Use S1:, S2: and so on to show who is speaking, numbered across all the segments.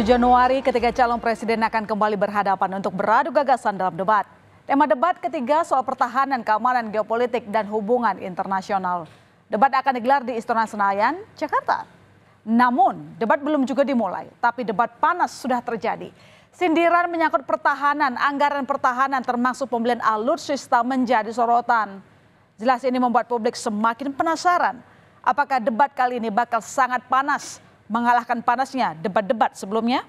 S1: 7 Januari ketiga calon presiden akan kembali berhadapan untuk beradu gagasan dalam debat. Tema debat ketiga soal pertahanan, keamanan, geopolitik, dan hubungan internasional. Debat akan digelar di Istana Senayan, Jakarta. Namun, debat belum juga dimulai, tapi debat panas sudah terjadi. Sindiran menyangkut pertahanan, anggaran pertahanan termasuk pembelian alutsista menjadi sorotan. Jelas ini membuat publik semakin penasaran. Apakah debat kali ini bakal sangat panas? mengalahkan panasnya debat-debat sebelumnya?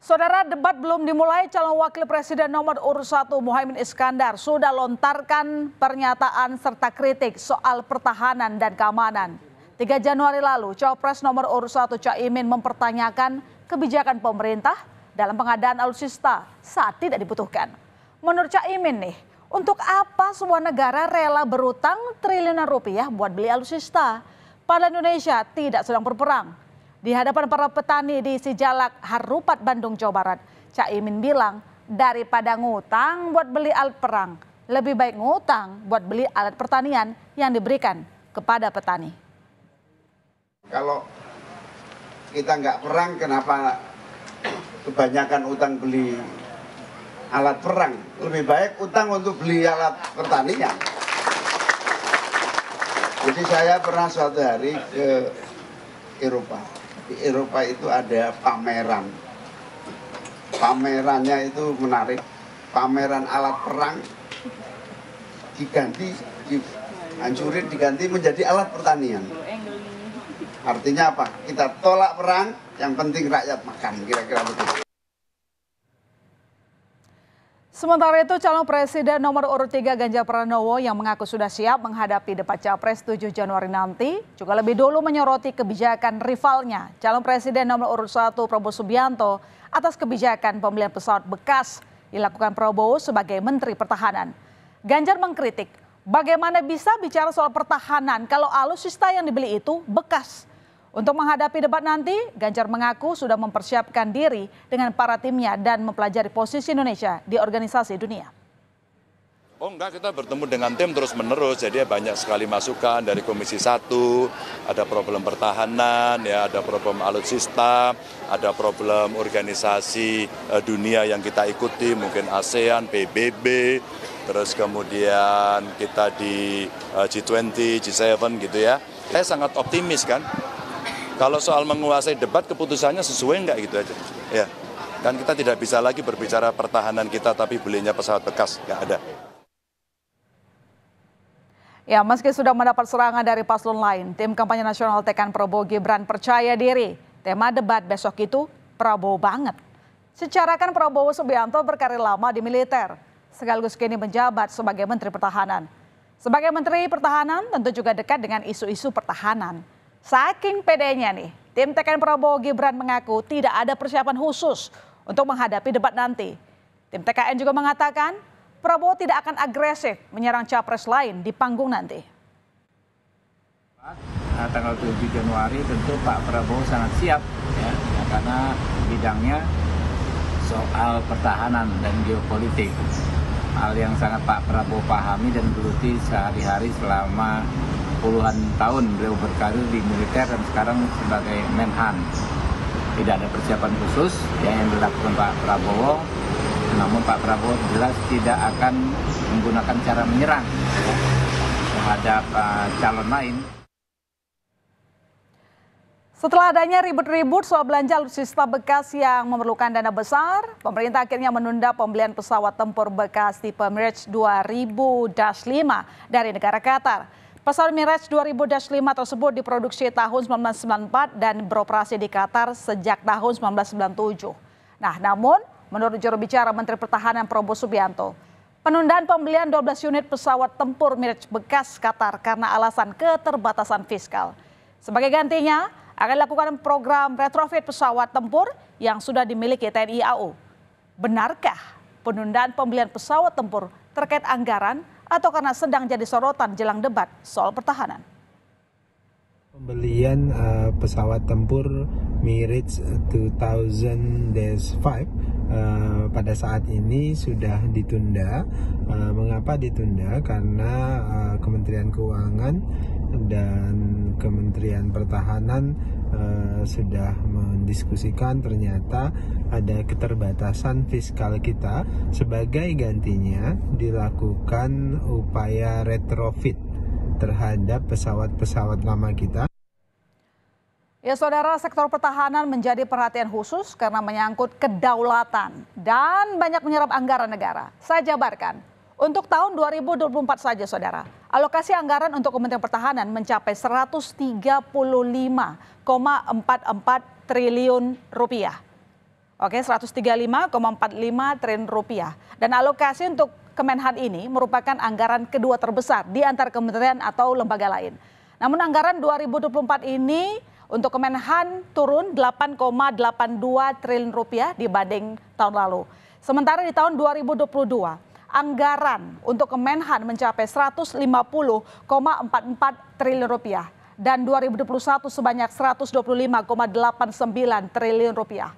S1: Saudara, debat belum dimulai, calon wakil presiden nomor urut 1 Muhaimin Iskandar sudah lontarkan pernyataan serta kritik soal pertahanan dan keamanan. 3 Januari lalu, Cawapres nomor urut 1 Imin mempertanyakan kebijakan pemerintah dalam pengadaan alutsista saat tidak dibutuhkan. Menurut Cak Imin nih, untuk apa semua negara rela berutang triliunan rupiah buat beli alutsista? Pada Indonesia tidak sedang berperang. Di hadapan para petani di Sijalak, Harupat, Bandung, Jawa Barat, Caimin bilang, daripada ngutang buat beli alat perang, lebih baik ngutang buat beli alat pertanian yang diberikan kepada petani. Kalau kita nggak perang, kenapa kebanyakan utang beli alat perang? Lebih baik utang untuk beli alat pertanian. Jadi saya pernah suatu hari ke Eropa. Di Eropa itu ada pameran. Pamerannya itu menarik. Pameran alat perang diganti, dihancurin, diganti menjadi alat pertanian. Artinya apa? Kita tolak perang, yang penting rakyat makan, kira-kira begitu. Sementara itu calon presiden nomor urut 3 Ganjar Pranowo yang mengaku sudah siap menghadapi debat capres 7 Januari nanti juga lebih dulu menyoroti kebijakan rivalnya calon presiden nomor urut 1 Prabowo Subianto atas kebijakan pembelian pesawat bekas dilakukan Prabowo sebagai Menteri Pertahanan. Ganjar mengkritik bagaimana bisa bicara soal pertahanan kalau alusista yang dibeli itu bekas untuk menghadapi debat nanti, Ganjar mengaku sudah mempersiapkan diri dengan para timnya dan mempelajari posisi Indonesia di organisasi dunia. Oh enggak, kita bertemu dengan tim terus-menerus, jadi ya banyak sekali masukan dari Komisi 1, ada problem pertahanan, ya ada problem alutsista, ada problem organisasi eh, dunia yang kita ikuti, mungkin ASEAN, PBB, terus kemudian kita di G20, eh, G7 gitu ya. Saya sangat optimis kan, kalau soal menguasai debat keputusannya sesuai enggak gitu aja. Ya. Kan kita tidak bisa lagi berbicara pertahanan kita tapi belinya pesawat bekas, enggak ada. Ya, meski sudah mendapat serangan dari paslon lain, tim kampanye nasional Tekan Prabowo Gibran percaya diri. Tema debat besok itu Prabowo banget. Secara kan Prabowo Subianto berkarir lama di militer, sekaligus kini menjabat sebagai Menteri Pertahanan. Sebagai Menteri Pertahanan tentu juga dekat dengan isu-isu pertahanan. Saking pedenya nih, tim TKN Prabowo Gibran mengaku tidak ada persiapan khusus untuk menghadapi debat nanti. Tim TKN juga mengatakan Prabowo tidak akan agresif menyerang capres lain di panggung nanti. Nah, tanggal 7 Januari tentu Pak Prabowo sangat siap ya, karena bidangnya soal pertahanan dan geopolitik. Hal yang sangat Pak Prabowo pahami dan geluti sehari-hari selama puluhan tahun beliau berkarir di militer dan sekarang sebagai menhan. Tidak ada persiapan khusus ya, yang dilakukan Pak Prabowo, namun Pak Prabowo jelas tidak akan menggunakan cara menyerang terhadap uh, calon lain. Setelah adanya ribut-ribut soal belanja alutsista bekas yang memerlukan dana besar, pemerintah akhirnya menunda pembelian pesawat tempur bekas tipe Mirage 2000-5 dari negara Qatar. Pesawat Mirage 2000 tersebut diproduksi tahun 1994 dan beroperasi di Qatar sejak tahun 1997. Nah, namun menurut juru bicara Menteri Pertahanan Prabowo Subianto, penundaan pembelian 12 unit pesawat tempur Mirage bekas Qatar karena alasan keterbatasan fiskal. Sebagai gantinya, akan dilakukan program retrofit pesawat tempur yang sudah dimiliki TNI AU. Benarkah penundaan pembelian pesawat tempur terkait anggaran atau karena sedang jadi sorotan jelang debat soal pertahanan? Pembelian uh, pesawat tempur Mirage 2005 uh, eh, pada saat ini sudah ditunda. Uh, mengapa ditunda? Karena uh, Kementerian Keuangan dan Kementerian Pertahanan uh, sudah mendiskusikan ternyata ada keterbatasan fiskal kita, sebagai gantinya dilakukan upaya retrofit terhadap pesawat-pesawat lama kita. Ya saudara, sektor pertahanan menjadi perhatian khusus karena menyangkut kedaulatan dan banyak menyerap anggaran negara. Saya jabarkan, untuk tahun 2024 saja saudara, alokasi anggaran untuk Kementerian Pertahanan mencapai 135,44 triliun rupiah. Oke, 135,45 triliun rupiah. Dan alokasi untuk Kemenhan ini merupakan anggaran kedua terbesar di antar kementerian atau lembaga lain. Namun anggaran 2024 ini untuk Kemenhan turun 8,82 triliun rupiah dibanding tahun lalu. Sementara di tahun 2022 anggaran untuk Kemenhan mencapai 150,44 triliun rupiah dan 2021 sebanyak 125,89 triliun rupiah.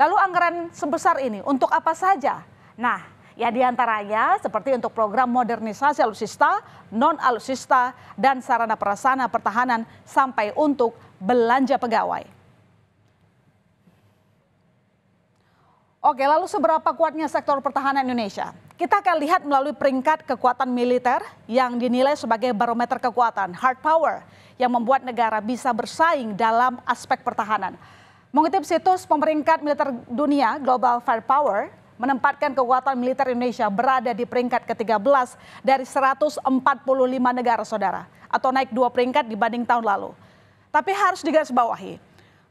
S1: Lalu anggaran sebesar ini untuk apa saja? Nah, ya diantaranya seperti untuk program modernisasi alutsista, non-alutsista, dan sarana perasana pertahanan sampai untuk belanja pegawai. Oke, lalu seberapa kuatnya sektor pertahanan Indonesia? Kita akan lihat melalui peringkat kekuatan militer yang dinilai sebagai barometer kekuatan, hard power, yang membuat negara bisa bersaing dalam aspek pertahanan. Mengutip situs pemeringkat militer dunia Global Firepower, menempatkan kekuatan militer Indonesia berada di peringkat ke-13 dari 145 negara saudara atau naik dua peringkat dibanding tahun lalu. Tapi harus digarisbawahi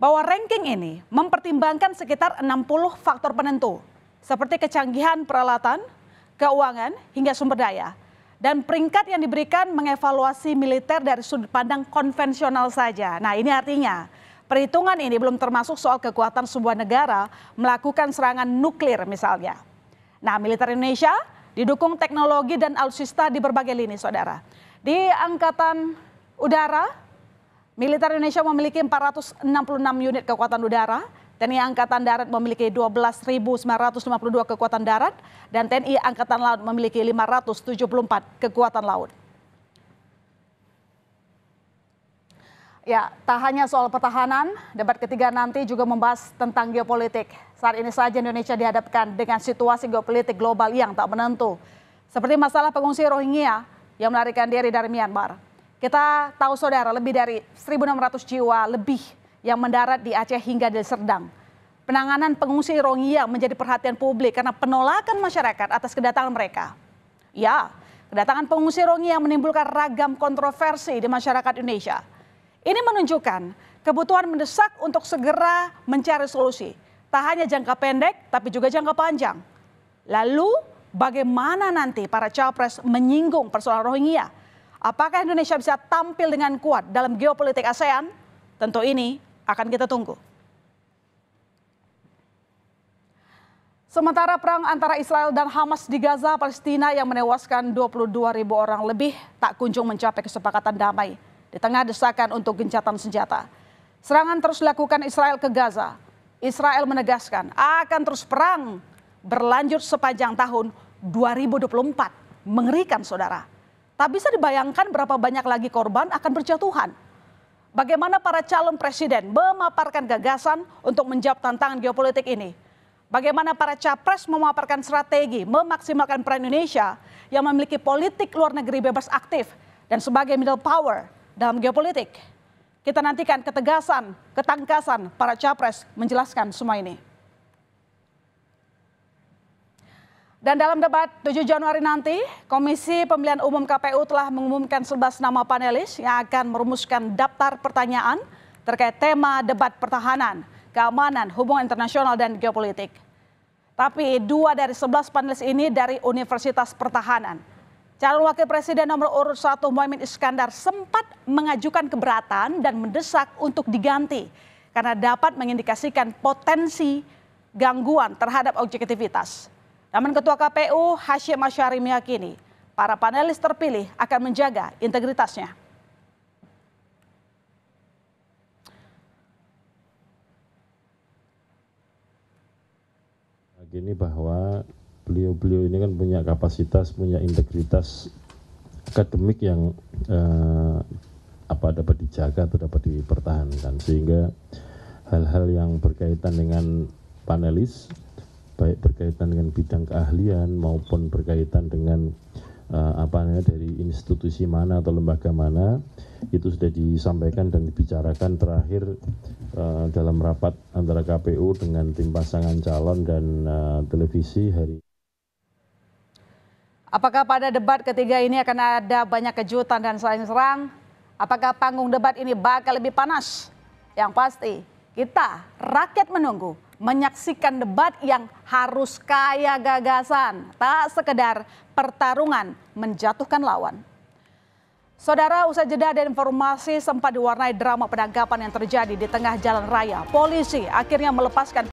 S1: bahwa ranking ini mempertimbangkan sekitar 60 faktor penentu seperti kecanggihan peralatan, keuangan hingga sumber daya. Dan peringkat yang diberikan mengevaluasi militer dari sudut pandang konvensional saja. Nah ini artinya Perhitungan ini belum termasuk soal kekuatan sebuah negara melakukan serangan nuklir misalnya. Nah, militer Indonesia didukung teknologi dan alutsista di berbagai lini, saudara. Di Angkatan Udara, militer Indonesia memiliki 466 unit kekuatan udara, TNI Angkatan Darat memiliki 12.952 kekuatan darat, dan TNI Angkatan Laut memiliki 574 kekuatan laut. Ya, tak hanya soal pertahanan, debat ketiga nanti juga membahas tentang geopolitik. Saat ini saja Indonesia dihadapkan dengan situasi geopolitik global yang tak menentu. Seperti masalah pengungsi Rohingya yang melarikan diri dari Myanmar. Kita tahu saudara lebih dari 1.600 jiwa lebih yang mendarat di Aceh hingga di Serdang. Penanganan pengungsi Rohingya menjadi perhatian publik karena penolakan masyarakat atas kedatangan mereka. Ya, kedatangan pengungsi Rohingya menimbulkan ragam kontroversi di masyarakat Indonesia ini menunjukkan kebutuhan mendesak untuk segera mencari solusi. Tak hanya jangka pendek, tapi juga jangka panjang. Lalu, bagaimana nanti para capres menyinggung persoalan Rohingya? Apakah Indonesia bisa tampil dengan kuat dalam geopolitik ASEAN? Tentu ini akan kita tunggu. Sementara perang antara Israel dan Hamas di Gaza, Palestina yang menewaskan 22 ribu orang lebih tak kunjung mencapai kesepakatan damai di tengah desakan untuk gencatan senjata. Serangan terus dilakukan Israel ke Gaza. Israel menegaskan akan terus perang berlanjut sepanjang tahun 2024. Mengerikan saudara. Tak bisa dibayangkan berapa banyak lagi korban akan berjatuhan. Bagaimana para calon presiden memaparkan gagasan untuk menjawab tantangan geopolitik ini? Bagaimana para capres memaparkan strategi memaksimalkan peran Indonesia yang memiliki politik luar negeri bebas aktif dan sebagai middle power dalam geopolitik. Kita nantikan ketegasan, ketangkasan para capres menjelaskan semua ini. Dan dalam debat 7 Januari nanti, Komisi Pemilihan Umum KPU telah mengumumkan 11 nama panelis yang akan merumuskan daftar pertanyaan terkait tema debat pertahanan, keamanan, hubungan internasional, dan geopolitik. Tapi dua dari 11 panelis ini dari Universitas Pertahanan. Calon Wakil Presiden nomor urut satu Mohaimin Iskandar sempat mengajukan keberatan dan mendesak untuk diganti karena dapat mengindikasikan potensi gangguan terhadap objektivitas. Namun Ketua KPU Hashim Asyari meyakini para panelis terpilih akan menjaga integritasnya. Gini bahwa beliau-beliau ini kan punya kapasitas, punya integritas akademik yang eh, apa dapat dijaga atau dapat dipertahankan sehingga hal-hal yang berkaitan dengan panelis baik berkaitan dengan bidang keahlian maupun berkaitan dengan uh, apa namanya dari institusi mana atau lembaga mana itu sudah disampaikan dan dibicarakan terakhir uh, dalam rapat antara KPU dengan tim pasangan calon dan uh, televisi hari Apakah pada debat ketiga ini akan ada banyak kejutan dan saling serang? Apakah panggung debat ini bakal lebih panas? Yang pasti, kita rakyat menunggu menyaksikan debat yang harus kaya gagasan, tak sekedar pertarungan menjatuhkan lawan. Saudara, usai jeda dan informasi sempat diwarnai drama penangkapan yang terjadi di tengah jalan raya. Polisi akhirnya melepaskan